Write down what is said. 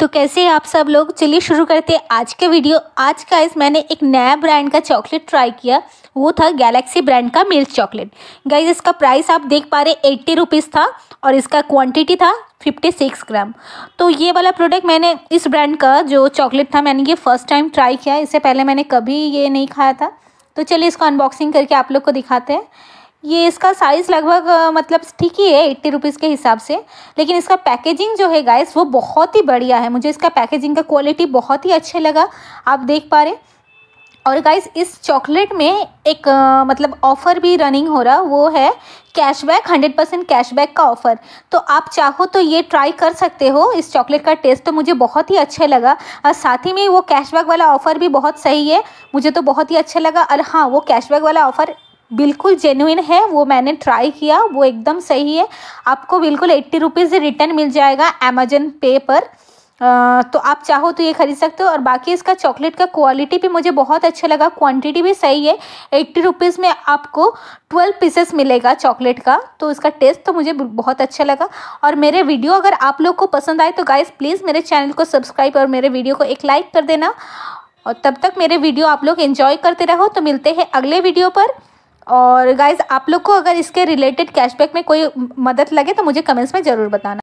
तो कैसे आप सब लोग चलिए शुरू करते हैं आज का वीडियो आज का इस मैंने एक नया ब्रांड का चॉकलेट ट्राई किया वो था गैलेक्सी ब्रांड का मिल्क चॉकलेट गाइज इसका प्राइस आप देख पा रहे एट्टी रुपीज़ था और इसका क्वांटिटी था फिफ्टी सिक्स ग्राम तो ये वाला प्रोडक्ट मैंने इस ब्रांड का जो चॉकलेट था मैंने ये फ़र्स्ट टाइम ट्राई किया इससे पहले मैंने कभी ये नहीं खाया था तो चलिए इसको अनबॉक्सिंग करके आप लोग को दिखाते हैं ये इसका साइज़ लगभग मतलब ठीक ही है एट्टी रुपीज़ के हिसाब से लेकिन इसका पैकेजिंग जो है गाइस वो बहुत ही बढ़िया है मुझे इसका पैकेजिंग का क्वालिटी बहुत ही अच्छा लगा आप देख पा रहे और गाइस इस चॉकलेट में एक आ, मतलब ऑफ़र भी रनिंग हो रहा वो है कैशबैक हंड्रेड परसेंट कैशबैक का ऑफ़र तो आप चाहो तो ये ट्राई कर सकते हो इस चॉकलेट का टेस्ट तो मुझे बहुत ही अच्छा लगा और साथ ही में वो कैशबैक वाला ऑफ़र भी बहुत सही है मुझे तो बहुत ही अच्छा लगा और हाँ वो कैशबैक वाला ऑफ़र बिल्कुल जेन्यून है वो मैंने ट्राई किया वो एकदम सही है आपको बिल्कुल एट्टी रुपीज़ रिटर्न मिल जाएगा अमेजन पे पर तो आप चाहो तो ये ख़रीद सकते हो और बाकी इसका चॉकलेट का क्वालिटी भी मुझे बहुत अच्छा लगा क्वांटिटी भी सही है एट्टी रुपीज़ में आपको ट्वेल्व पीसेस मिलेगा चॉकलेट का तो इसका टेस्ट तो मुझे बहुत अच्छा लगा और मेरे वीडियो अगर आप लोग को पसंद आए तो गाइज़ प्लीज़ मेरे चैनल को सब्सक्राइब और मेरे वीडियो को एक लाइक कर देना और तब तक मेरे वीडियो आप लोग इन्जॉय करते रहो तो मिलते हैं अगले वीडियो पर और गाइज आप लोग को अगर इसके रिलेटेड कैशबैक में कोई मदद लगे तो मुझे कमेंट्स में ज़रूर बताना